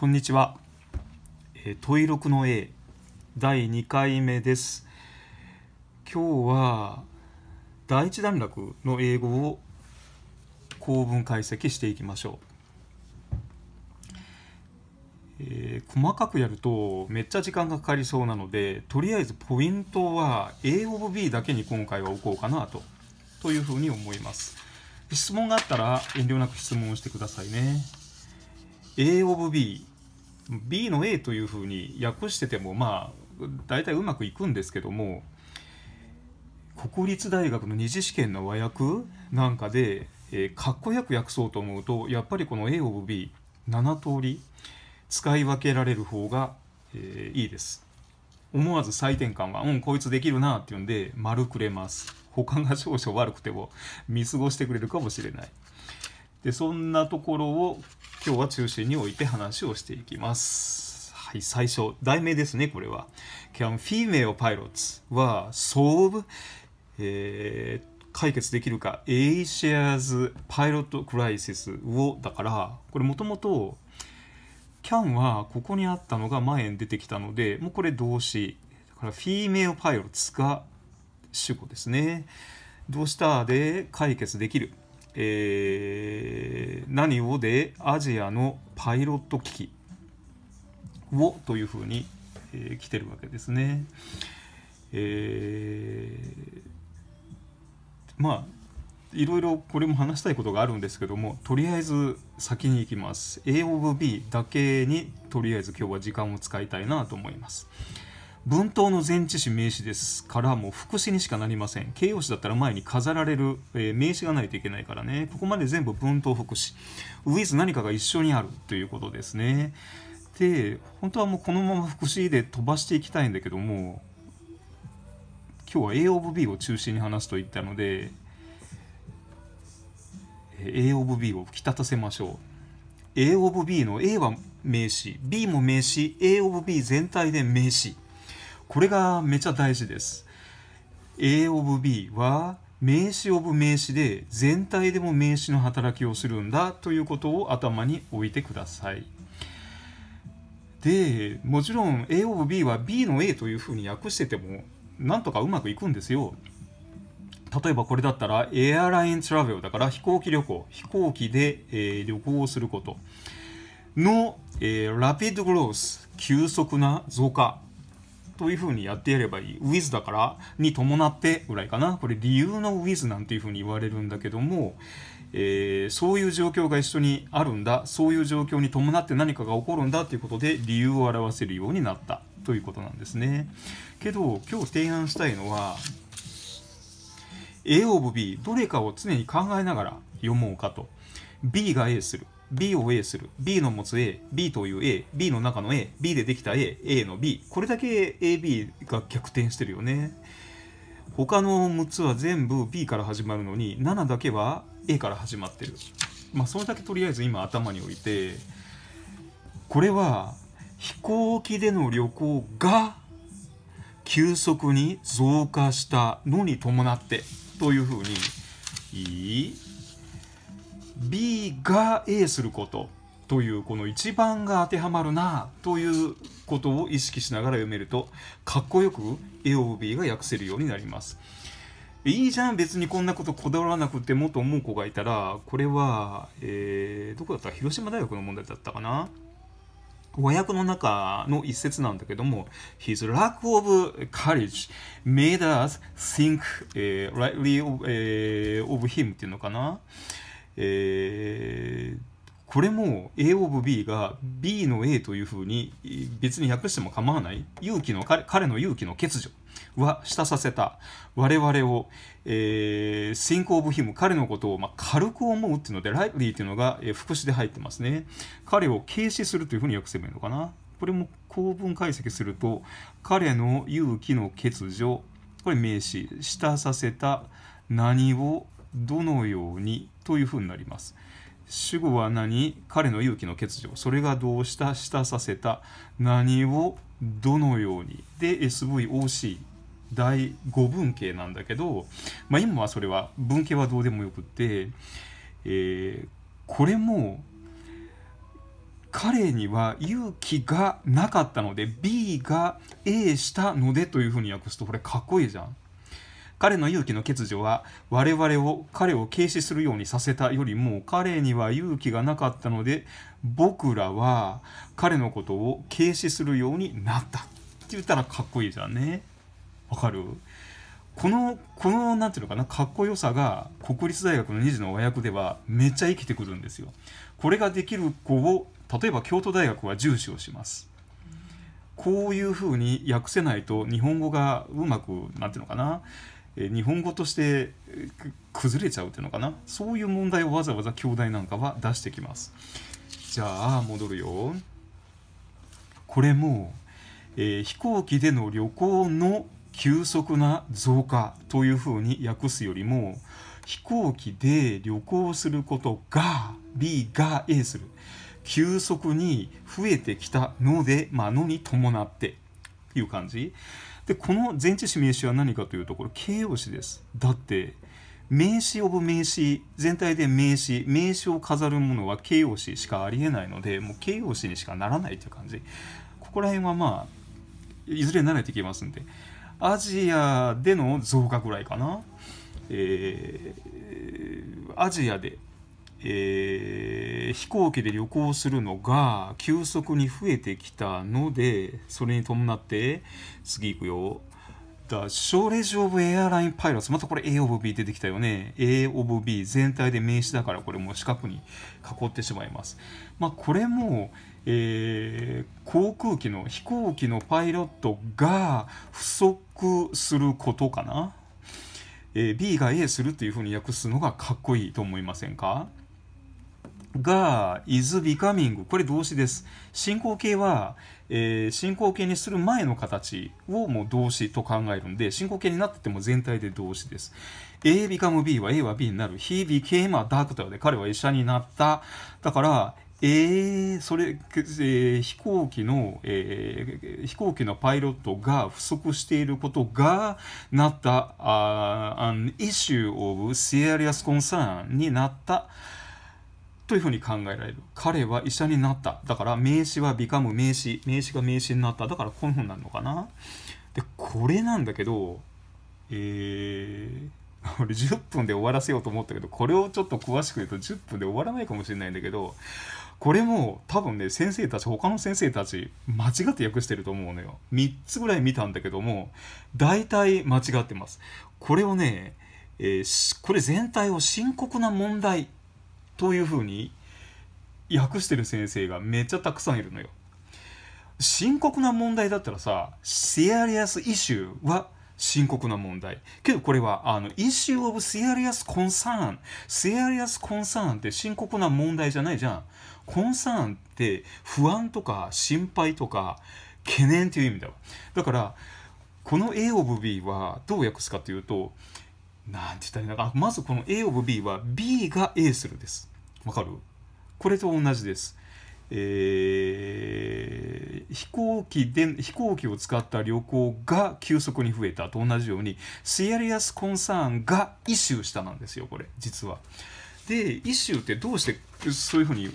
こんにちは。えー、問録の A 第2回目です。今日は第一段落の英語を構文解析していきましょう。えー、細かくやるとめっちゃ時間がかかりそうなのでとりあえずポイントは A of B だけに今回は置こうかなとというふうに思います質問があったら遠慮なく質問してくださいね A of B B の A というふうに訳しててもまあ大体うまくいくんですけども国立大学の二次試験の和訳なんかで、えー、かっこよく訳そうと思うとやっぱりこの A o B7 通り使い分けられる方が、えー、いいです思わず採点感は「うんこいつできるな」っていうんで丸くれます他が少々悪くても見過ごしてくれるかもしれないでそんなところを今日は中心に置いて話をしていきます。はい、最初、題名ですね、これは。Can female pilots は solve、えー、解決できるか Asia's Pilot Crisis をだからこれもともと CAN はここにあったのが前に出てきたのでもうこれ動詞だからフィーメイ e パイロッ s が主語ですねどうしたで解決できるえー、何をでアジアのパイロット機器をというふうに、えー、来てるわけですね。えー、まあいろいろこれも話したいことがあるんですけどもとりあえず先に行きます A of B だけにとりあえず今日は時間を使いたいなと思います。文頭の前置詞名詞ですからもう副詞にしかなりません形容詞だったら前に飾られる、えー、名詞がないといけないからねここまで全部文頭副詞 with 何かが一緒にあるということですねで本当はもうこのまま副詞で飛ばしていきたいんだけども今日は A of B を中心に話すと言ったので A of B を吹き立たせましょう A of B の A は名詞 B も名詞 A of B 全体で名詞これがめちゃ大事です A of B は名詞 of 名詞で全体でも名詞の働きをするんだということを頭に置いてくださいでもちろん A of B は B の A というふうに訳しててもなんとかうまくいくんですよ例えばこれだったらエアライントラベルだから飛行機旅行飛行機で、えー、旅行をすることの、えー、ラピッドグロース急速な増加というふうにやってやればいい。with だからに伴ってぐらいかな。これ理由の with なんていうふうに言われるんだけども、えー、そういう状況が一緒にあるんだ。そういう状況に伴って何かが起こるんだということで理由を表せるようになったということなんですね。けど今日提案したいのは、A of B どれかを常に考えながら読もうかと。B が A する。B を A する。B の持つ A、B という A、B の中の A、B でできた A、A の B。これだけ AB が逆転してるよね。他の6つは全部 B から始まるのに、7だけは A から始まってる。まあ、それだけとりあえず今頭に置いて、これは飛行機での旅行が急速に増加したのに伴ってというふうに、いい B が A することというこの一番が当てはまるなということを意識しながら読めるとかっこよく A o B が訳せるようになります。いいじゃん別にこんなことこだわらなくてもと思う子がいたらこれは、えー、どこだった広島大学の問題だったかな和訳の中の一節なんだけども、His lack of courage made us think、rightly of,、of him っていうのかな。えー、これも A of B が B の A というふうに別に訳しても構わない勇気の彼彼の勇気の欠如はしたさせた我々を、えー、シンク・オブ・ヒム彼のことを、まあ、軽く思うっていうのでライブリーというのが、えー、副詞で入ってますね彼を軽視するというふうに訳せばいいのかなこれも構文解析すると彼の勇気の欠如これ名詞したさせた何をどのようにというふうになります。主語は何彼の勇気の欠如。それがどうしたしたさせた。何をどのように。で、SVOC。第5文系なんだけど、まあ、今はそれは文系はどうでもよくって、えー、これも彼には勇気がなかったので B が A したのでというふうに訳すとこれかっこいいじゃん。彼の勇気の欠如は我々を彼を軽視するようにさせたよりも彼には勇気がなかったので僕らは彼のことを軽視するようになったって言ったらかっこいいじゃんね。わかるこの、この、なんていうのかな、かっこよさが、国立大学の2次の和訳では、めっちゃ生きてくるんですよ。これができる子を、例えば京都大学は重視をします。こういうふうに訳せないと、日本語がうまく、なんていうのかな、え日本語として崩れちゃうっていうのかなそういう問題をわざわざ兄弟なんかは出してきますじゃあ戻るよこれも、えー、飛行機での旅行の急速な増加というふうに訳すよりも飛行機で旅行することが B が A する急速に増えてきたので、まあのに伴っていう感じでこの前置詞名詞は何かというとこれ形容詞ですだって名詞オブ名詞全体で名詞名詞を飾るものは形容詞しかありえないのでもう形容詞にしかならないという感じここら辺はまあいずれ慣れてきますんでアジアでの増加ぐらいかなえー、アジアでえー、飛行機で旅行するのが急速に増えてきたのでそれに伴って次行くよ The Shortage of Airline Pilots またこれ A of B 出てきたよね A of B 全体で名詞だからこれも四角に囲ってしまいますまあこれも、えー、航空機の飛行機のパイロットが不足することかな、え B が A するっていうふうに訳すのがかっこいいと思いませんかが is becoming これ動詞です進行形は、えー、進行形にする前の形をもう動詞と考えるんで進行形になってても全体で動詞です A become B は A は B になる He became a doctor で彼は医者になっただからえー、それ、えー、飛行機の、えー、飛行機のパイロットが不足していることがなった、uh, an issue of serious concern になった。というふうに考えられる。彼は医者になった。だから名詞はビカム名詞。名詞が名詞になった。だからこういうふうになるのかな。で、これなんだけど、えー、俺10分で終わらせようと思ったけど、これをちょっと詳しく言うと10分で終わらないかもしれないんだけど、これも多分ね、先生たち、他の先生たち、間違って訳してると思うのよ。3つぐらい見たんだけども、大体間違ってます。これをね、えー、これ全体を深刻な問題というふうに訳してる先生がめっちゃたくさんいるのよ。深刻な問題だったらさ、シアリアスイシューは深刻な問題。けどこれは、あの、イシューオブシアリアスコンサーン。シアリアスコンサーンって深刻な問題じゃないじゃん。コンサーンって不安とか心配とか懸念という意味だわ。だから、この A of B はどう訳すかというと、なんて言ったらいいのかまずこの A of B は B が A するです。わかるこれと同じです。えー、飛行機で飛行機を使った旅行が急速に増えたと同じようにシアリアスコンサーンがイシューしたなんですよこれ実は。でイシューってどうしてそういうふうに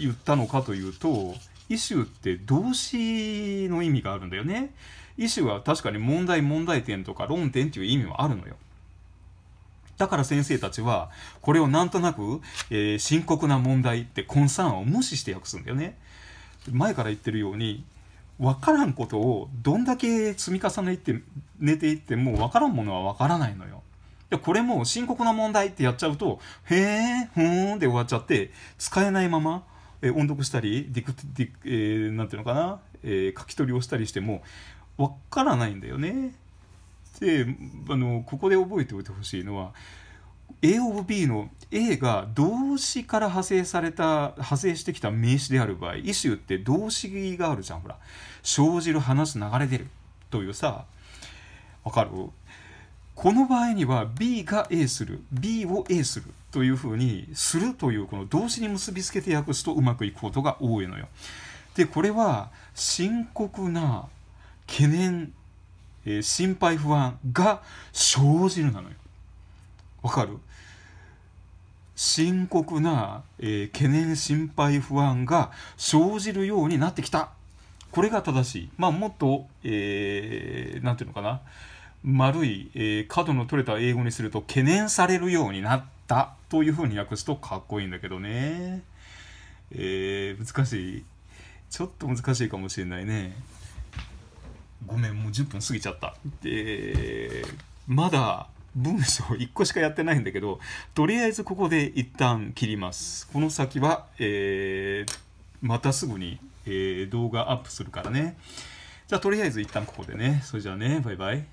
言ったのかというとイシューって動詞の意味があるんだよね。意思は確かに問題問題点とか論点っていう意味はあるのよ。だから先生たちは、これをなんとなく、えー、深刻な問題ってコンサーンを無視して訳すんだよね。前から言ってるように、わからんことをどんだけ積み重ねて、寝ていってもわからんものはわからないのよ。で、これも深刻な問題ってやっちゃうと、へえ、ふーんで終わっちゃって、使えないまま、えー、音読したり、ディク、ディク、えー、なんていうのかな、えー、書き取りをしたりしても、わからないんだよね。であのここで覚えておいてほしいのは A of B の A が動詞から派生された派生してきた名詞である場合イシューって動詞があるじゃんほら生じる話流れ出るというさわかるこの場合には B が A する B を A するというふうにするというこの動詞に結びつけて訳すとうまくいくことが多いのよ。でこれは深刻な懸念、えー、心配不安が生じるなのよ。わかる深刻な、えー、懸念心配不安が生じるようになってきたこれが正しいまあもっと何、えー、て言うのかな丸い、えー、角の取れた英語にすると懸念されるようになったというふうに訳すとかっこいいんだけどね、えー、難しいちょっと難しいかもしれないねごめんもう10分過ぎちゃった」でまだ文章1個しかやってないんだけどとりあえずここで一旦切りますこの先は、えー、またすぐに、えー、動画アップするからねじゃあとりあえず一旦ここでねそれじゃあねバイバイ